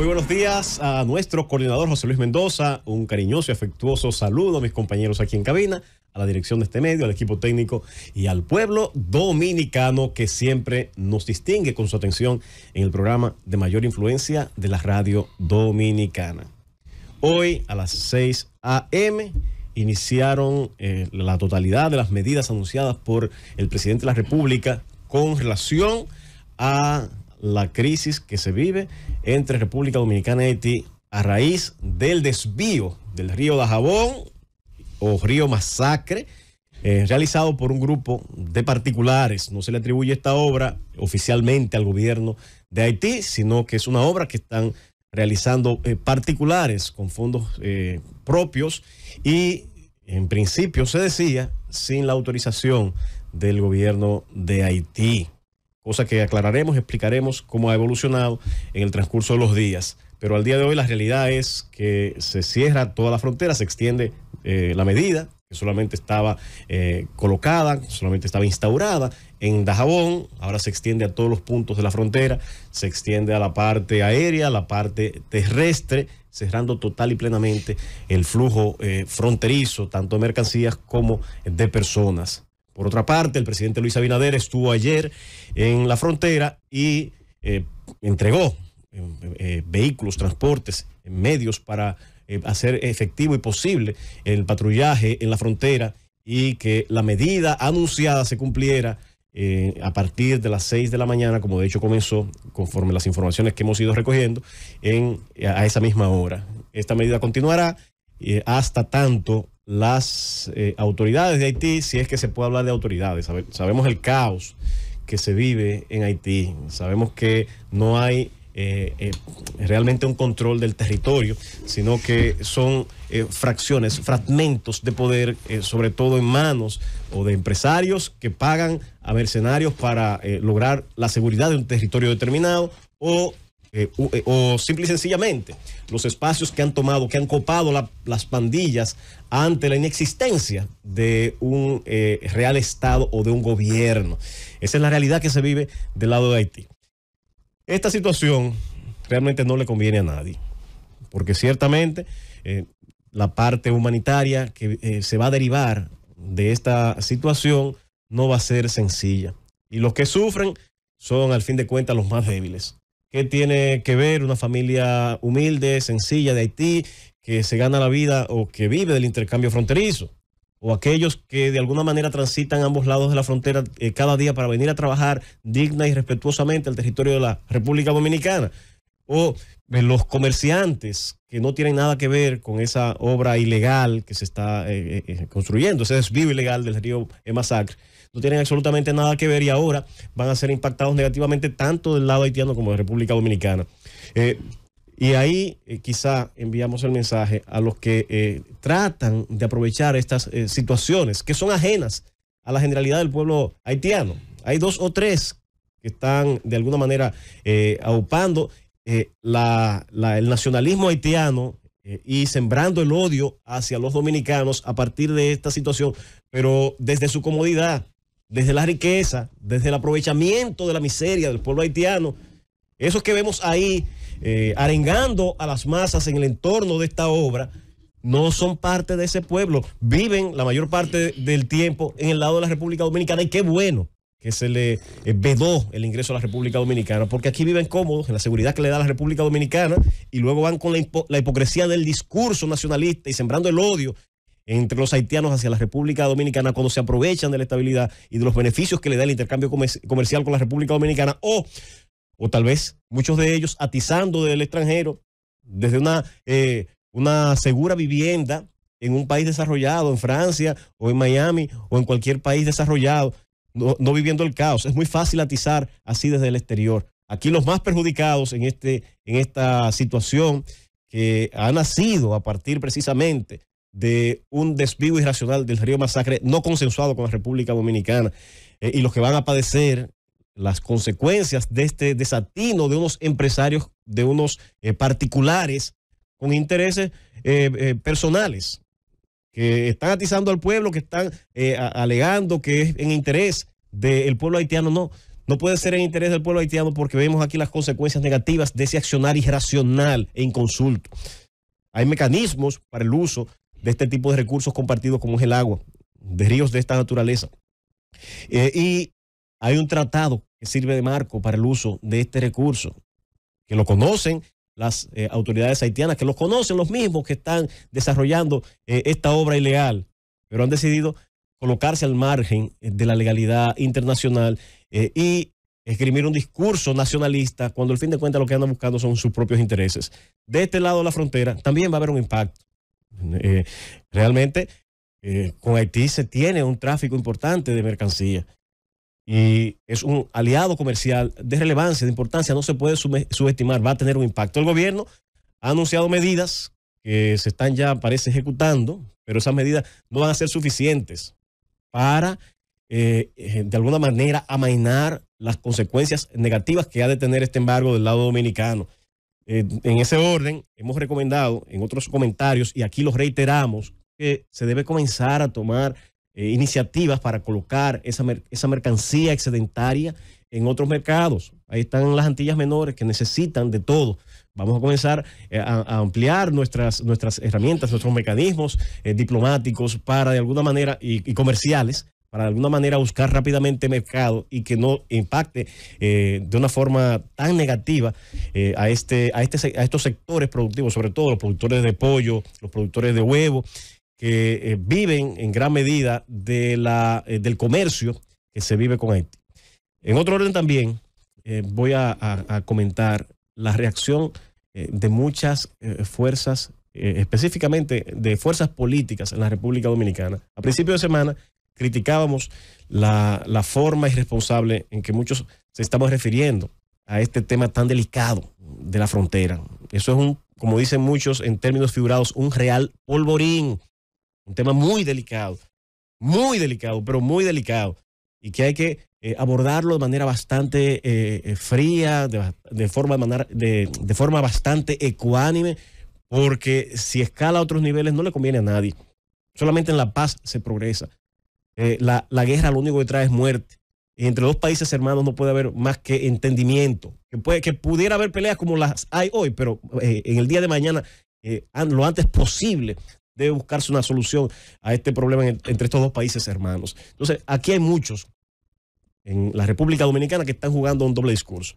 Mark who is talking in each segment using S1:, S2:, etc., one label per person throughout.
S1: Muy buenos días a nuestro coordinador José Luis Mendoza. Un cariñoso y afectuoso saludo a mis compañeros aquí en cabina, a la dirección de este medio, al equipo técnico y al pueblo dominicano que siempre nos distingue con su atención en el programa de mayor influencia de la radio dominicana. Hoy a las 6 a.m. iniciaron eh, la totalidad de las medidas anunciadas por el presidente de la República con relación a la crisis que se vive entre República Dominicana y Haití a raíz del desvío del río Dajabón o río Masacre, eh, realizado por un grupo de particulares. No se le atribuye esta obra oficialmente al gobierno de Haití, sino que es una obra que están realizando eh, particulares con fondos eh, propios y en principio se decía sin la autorización del gobierno de Haití cosa que aclararemos, explicaremos cómo ha evolucionado en el transcurso de los días. Pero al día de hoy la realidad es que se cierra toda la frontera, se extiende eh, la medida que solamente estaba eh, colocada, solamente estaba instaurada en Dajabón, ahora se extiende a todos los puntos de la frontera, se extiende a la parte aérea, a la parte terrestre, cerrando total y plenamente el flujo eh, fronterizo, tanto de mercancías como de personas. Por otra parte, el presidente Luis Abinader estuvo ayer en la frontera y eh, entregó eh, eh, vehículos, transportes, medios para hacer efectivo y posible el patrullaje en la frontera y que la medida anunciada se cumpliera a partir de las 6 de la mañana, como de hecho comenzó, conforme las informaciones que hemos ido recogiendo, en, a esa misma hora. Esta medida continuará hasta tanto las eh, autoridades de Haití, si es que se puede hablar de autoridades. sabemos el caos que se vive en Haití, sabemos que no hay eh, eh, realmente un control del territorio, sino que son fracciones, fragmentos de poder, sobre todo en manos o de empresarios que pagan a mercenarios para lograr la seguridad de un territorio determinado o eh, eh, o, simple y sencillamente los espacios que han tomado, que han copado las pandillas ante la inexistencia de un eh, real Estado o de un gobierno. Esa es la realidad que se vive del lado de Haití. Esta situación realmente no le conviene a nadie, porque ciertamente la parte humanitaria que se va a derivar de esta situación no va a ser sencilla. Y los que sufren son, al fin de cuentas, los más débiles ¿Qué tiene que ver una familia humilde, sencilla de Haití, que se gana la vida o que vive del intercambio fronterizo? O aquellos que de alguna manera transitan ambos lados de la frontera eh, cada día para venir a trabajar digna y respetuosamente al territorio de la República Dominicana. O los comerciantes que no tienen nada que ver con esa obra ilegal que se está eh, eh, construyendo, ese desvío ilegal del río Masacre no tienen absolutamente nada que ver y ahora van a ser impactados negativamente tanto del lado haitiano como de República Dominicana. Eh, y ahí eh, quizá enviamos el mensaje a los que eh, tratan de aprovechar estas situaciones que son ajenas a la generalidad del pueblo haitiano. Hay dos o tres que están de alguna manera aupando el nacionalismo haitiano y sembrando el odio hacia los dominicanos a partir de esta situación, pero desde su comodidad desde la riqueza, desde el aprovechamiento de la miseria del pueblo haitiano, esos que vemos ahí eh, arengando a las masas en el entorno de esta obra, no son parte de ese pueblo, viven la mayor parte del tiempo en el lado de la República Dominicana y qué bueno que se le eh, vedó el ingreso a la República Dominicana, porque aquí viven cómodos en la seguridad que le da la República Dominicana y luego van con la hipocresía del discurso nacionalista y sembrando el odio entre los haitianos hacia la República Dominicana cuando se aprovechan de la estabilidad y de los beneficios que le da el intercambio comercial con la República Dominicana o, o tal vez muchos de ellos atizando del extranjero desde una, eh, una segura vivienda en un país desarrollado, en Francia o en Miami o en cualquier país desarrollado, no, viviendo el caos. Es muy fácil atizar así desde el exterior. Aquí los más perjudicados en, este, en esta situación que ha nacido a partir precisamente de un desvío irracional del río Masacre no consensuado con la República Dominicana eh, y los que van a padecer las consecuencias de este desatino de unos empresarios, de unos eh, particulares con intereses eh, personales que están atizando al pueblo, que están alegando que es en interés del pueblo haitiano. No, no puede ser en interés del pueblo haitiano porque vemos aquí las consecuencias negativas de ese accionar irracional e inconsulto. Hay mecanismos para el uso de este tipo de recursos compartidos como es el agua, de ríos de esta naturaleza. Eh, y hay un tratado que sirve de marco para el uso de este recurso, que lo conocen las eh, autoridades haitianas, que lo conocen los mismos que están desarrollando eh, esta obra ilegal, pero han decidido colocarse al margen de la legalidad internacional y escribir un discurso nacionalista cuando al fin de cuentas lo que andan buscando son sus propios intereses. De este lado de la frontera también va a haber un impacto eh, realmente eh, con Haití se tiene un tráfico importante de mercancías y es un aliado comercial de relevancia, de importancia, no se puede subestimar, va a tener un impacto. El gobierno ha anunciado medidas que se están ya, parece, ejecutando, pero esas medidas no van a ser suficientes para, eh, de alguna manera, amainar las consecuencias negativas que ha de tener este embargo del lado dominicano. Eh, en ese orden, hemos recomendado en otros comentarios, y aquí los reiteramos, que se debe comenzar a tomar eh, iniciativas para colocar esa, mercancía excedentaria en otros mercados. Ahí están las Antillas menores que necesitan de todo. Vamos a comenzar eh, a, ampliar nuestras, nuestras herramientas, nuestros mecanismos diplomáticos para, de alguna manera, y comerciales, para de alguna manera buscar rápidamente mercado y que no impacte eh, de una forma tan negativa eh, a, este, a, este a estos sectores productivos, sobre todo los productores de pollo, los productores de huevo, que eh, viven en gran medida de la, del comercio que se vive con Haití. En otro orden también voy a, a, comentar la reacción de muchas fuerzas, específicamente de fuerzas políticas en la República Dominicana. A principio de semana criticábamos la, forma irresponsable en que muchos se estamos refiriendo a este tema tan delicado de la frontera. Eso es un, como dicen muchos en términos figurados, un real polvorín, un tema muy delicado, muy delicado, pero muy delicado, y que hay que eh, abordarlo de manera bastante eh, eh, fría, de, forma, de, de forma bastante ecuánime, porque si escala a otros niveles no le conviene a nadie. Solamente en la paz se progresa. Eh, la, guerra lo único que trae es muerte. entre dos países hermanos no puede haber más que entendimiento. Que, puede, que pudiera haber peleas como las hay hoy, pero eh, en el día de mañana, eh, lo antes posible, debe buscarse una solución a este problema entre estos dos países hermanos. Entonces, aquí hay muchos en la República Dominicana que están jugando un doble discurso.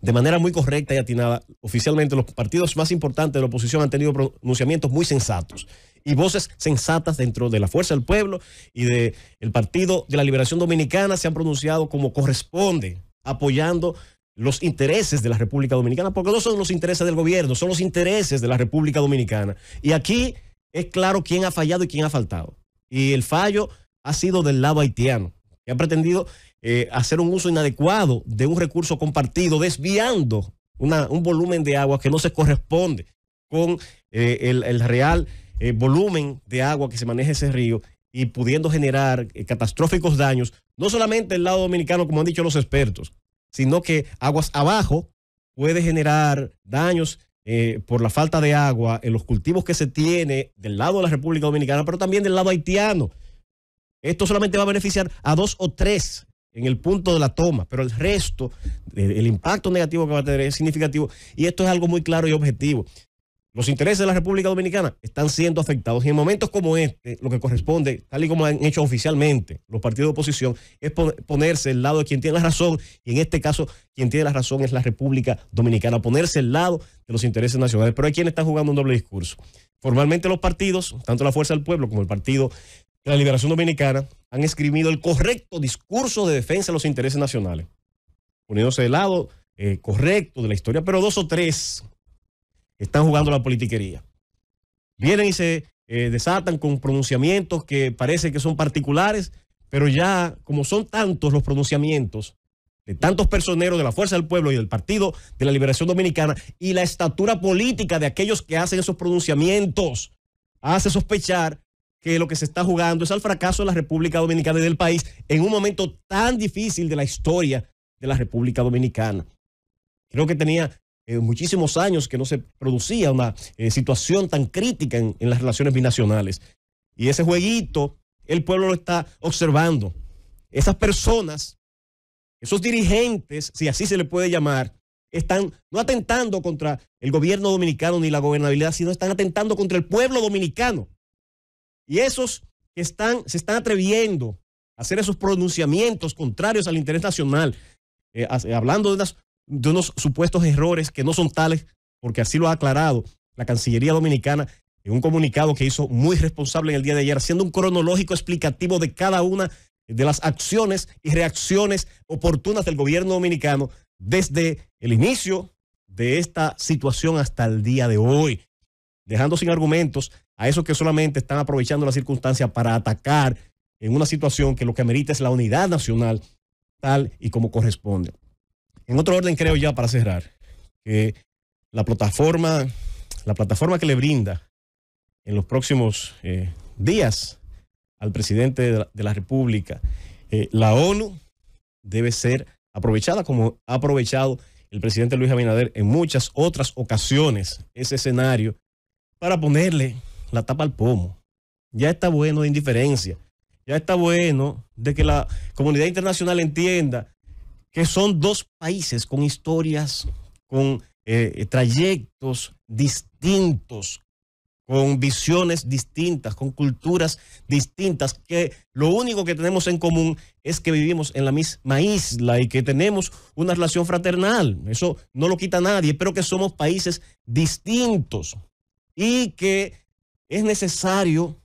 S1: De manera muy correcta y atinada, oficialmente los partidos más importantes de la oposición han tenido pronunciamientos muy sensatos y voces sensatas dentro de la Fuerza del Pueblo y del Partido de la Liberación Dominicana se han pronunciado como corresponde, apoyando los intereses de la República Dominicana, porque no son los intereses del gobierno, son los intereses de la República Dominicana. Y aquí es claro quién ha fallado y quién ha faltado. Y el fallo ha sido del lado haitiano, que ha pretendido eh, hacer un uso inadecuado de un recurso compartido, desviando un volumen de agua que no se corresponde con eh, el, el real eh, volumen de agua que se maneja ese río y pudiendo generar eh, catastróficos daños, no solamente el lado dominicano, como han dicho los expertos, sino que aguas abajo puede generar daños eh, por la falta de agua en los cultivos que se tiene del lado de la República Dominicana, pero también del lado haitiano. Esto solamente va a beneficiar a dos o tres en el punto de la toma, pero el resto, el impacto negativo que va a tener es significativo y esto es algo muy claro y objetivo. Los intereses de la República Dominicana están siendo afectados y en momentos como este, lo que corresponde, tal y como han hecho oficialmente los partidos de oposición, es ponerse el lado de quien tiene la razón y en este caso quien tiene la razón es la República Dominicana, ponerse el lado de los intereses nacionales. Pero hay quienes están jugando un doble discurso. Formalmente los partidos, tanto la Fuerza del Pueblo como el Partido de la Liberación Dominicana, han escribido el correcto discurso de defensa de los intereses nacionales, poniéndose del lado eh, correcto de la historia, pero dos o tres están jugando la politiquería. Vienen y se eh, desatan con pronunciamientos que parece que son particulares, pero ya como son tantos los pronunciamientos de tantos personeros de la Fuerza del Pueblo y del Partido de la Liberación Dominicana y la estatura política de aquellos que hacen esos pronunciamientos, hace sospechar que lo que se está jugando es al fracaso de la República Dominicana y del país en un momento tan difícil de la historia de la República Dominicana. Creo que tenía eh, muchísimos años que no se producía una eh, situación tan crítica en, las relaciones binacionales. Y ese jueguito, el pueblo lo está observando. Esas personas, esos dirigentes, si así se le puede llamar, están no atentando contra el gobierno dominicano ni la gobernabilidad, sino están atentando contra el pueblo dominicano. Y esos que están, se están atreviendo a hacer esos pronunciamientos contrarios al interés nacional, eh, hablando de las de unos supuestos errores que no son tales, porque así lo ha aclarado la Cancillería Dominicana en un comunicado que hizo muy responsable en el día de ayer, siendo un cronológico explicativo de cada una de las acciones y reacciones oportunas del gobierno dominicano desde el inicio de esta situación hasta el día de hoy, dejando sin argumentos a esos que solamente están aprovechando la circunstancia para atacar en una situación que lo que amerita es la unidad nacional, tal y como corresponde. En otro orden, creo ya para cerrar, que la plataforma, la plataforma que le brinda en los próximos eh, días al presidente de la, República, eh, la ONU debe ser aprovechada como ha aprovechado el presidente Luis Abinader en muchas otras ocasiones ese escenario para ponerle la tapa al pomo. Ya está bueno de indiferencia, ya está bueno de que la comunidad internacional entienda que son dos países con historias, con eh, eh, trayectos distintos, con visiones distintas, con culturas distintas, que lo único que tenemos en común es que vivimos en la misma isla y que tenemos una relación fraternal. Eso no lo quita nadie, pero que somos países distintos y que es necesario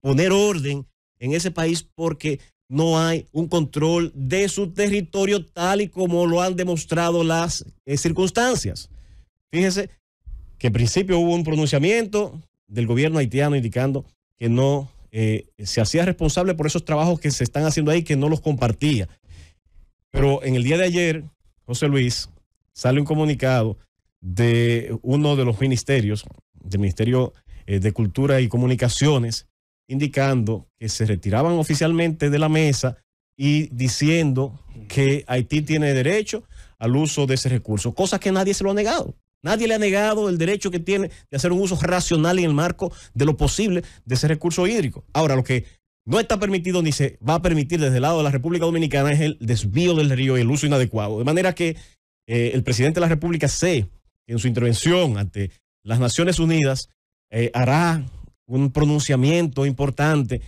S1: poner orden en ese país porque no hay un control de su territorio tal y como lo han demostrado las eh, circunstancias. Fíjese que en principio hubo un pronunciamiento del gobierno haitiano indicando que no eh, se hacía responsable por esos trabajos que se están haciendo ahí, que no los compartía. Pero en el día de ayer, José Luis, sale un comunicado de uno de los ministerios, del Ministerio eh, de Cultura y Comunicaciones, indicando que se retiraban oficialmente de la mesa y diciendo que Haití tiene derecho al uso de ese recurso, cosa que nadie se lo ha negado. Nadie le ha negado el derecho que tiene de hacer un uso racional en el marco de lo posible de ese recurso hídrico. Ahora, lo que no está permitido ni se va a permitir desde el lado de la República Dominicana es el desvío del río y el uso inadecuado. De manera que eh, el presidente de la República que en su intervención ante las Naciones Unidas, eh, hará un pronunciamiento importante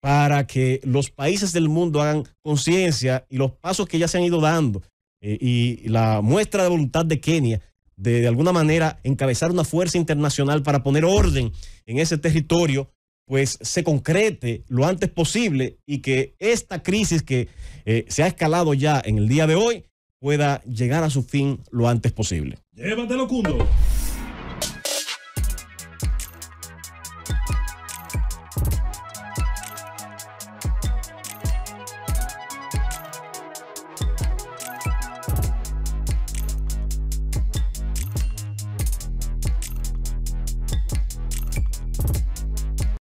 S1: para que los países del mundo hagan conciencia y los pasos que ya se han ido dando eh, y la muestra de voluntad de Kenia de, alguna manera encabezar una fuerza internacional para poner orden en ese territorio, pues se concrete lo antes posible y que esta crisis que eh, se ha escalado ya en el día de hoy pueda llegar a su fin lo antes posible.